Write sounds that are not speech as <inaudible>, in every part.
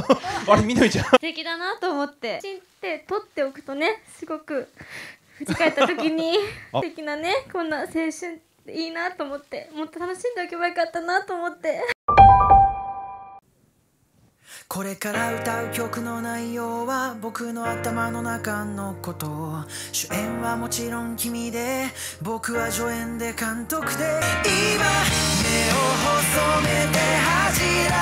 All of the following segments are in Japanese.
<laughs> あれみのりちゃん素敵だなと思って写真って撮っておくとねすごく振り返った時に <laughs> 素敵なねこんな青春いいなと思ってもっと楽しんでおけばよかったなと思って <laughs> これから歌う曲の内容は僕の頭の中のこと主演はもちろん君で僕は助演で監督で今目を細めて恥じら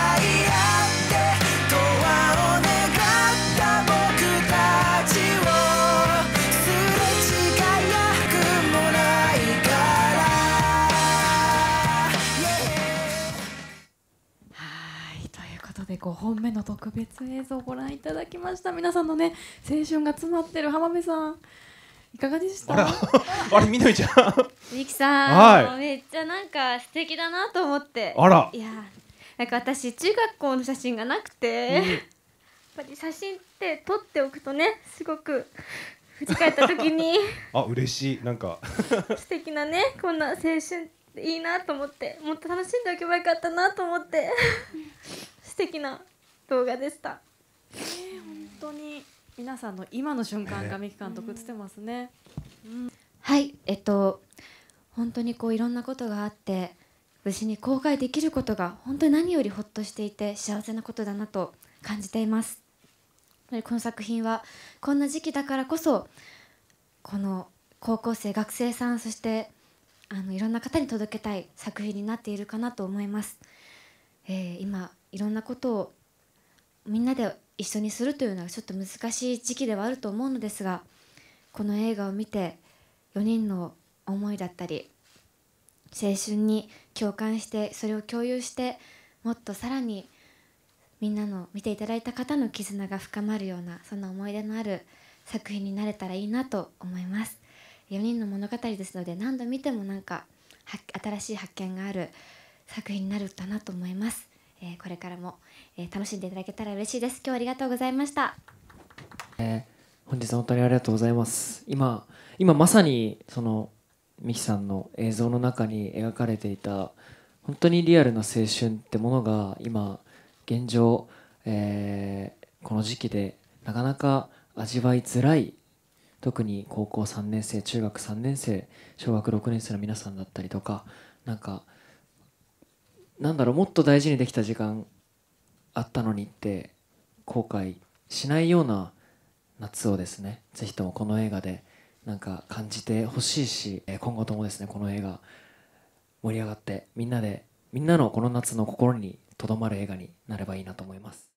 5本目の特別映像をご覧いただきました皆さんのね青春が詰まってる浜辺さんいかがでした <laughs> あれみのりちゃんみきさん、はい、めっちゃなんか素敵だなと思ってあらいやなんか私中学校の写真がなくて、うん、やっぱり写真って撮っておくとねすごく振り返った時に <laughs> あ嬉しいなんか <laughs> 素敵なねこんな青春いいなと思ってもっと楽しんでおけばよかったなと思って敵な動画でした。えー、本当に皆さんの今の瞬間が三木監督映ってますね。うん、はいえっと本当にこういろんなことがあって無事に公開できることが本当に何よりほっとしていて幸せなことだなと感じています。この作品はこんな時期だからこそこの高校生学生さんそしてあのいろんな方に届けたい作品になっているかなと思います。えー、今いろんなことをみんなで一緒にするというのはちょっと難しい時期ではあると思うのですがこの映画を見て4人の思いだったり青春に共感してそれを共有してもっとさらにみんなの見ていただいた方の絆が深まるようなそんな思い出のある作品になれたらいいなと思います4人の物語ですので何度見てもなんか新しい発見がある作品になるかなと思いますえこれからも、え楽しんでいただけたら嬉しいです。今日はありがとうございました。えー、本日本当にありがとうございます。今、今まさにそのミキさんの映像の中に描かれていた本当にリアルな青春ってものが今現状、えー、この時期でなかなか味わいづらい特に高校3年生中学3年生小学6年生の皆さんだったりとかなんかなんだろうもっと大事にできた時間あったのにって後悔しないような夏をですねぜひともこの映画でなんか感じてほしいし今後ともですねこの映画盛り上がってみんなでみんなのこの夏の心にとどまる映画になればいいなと思います。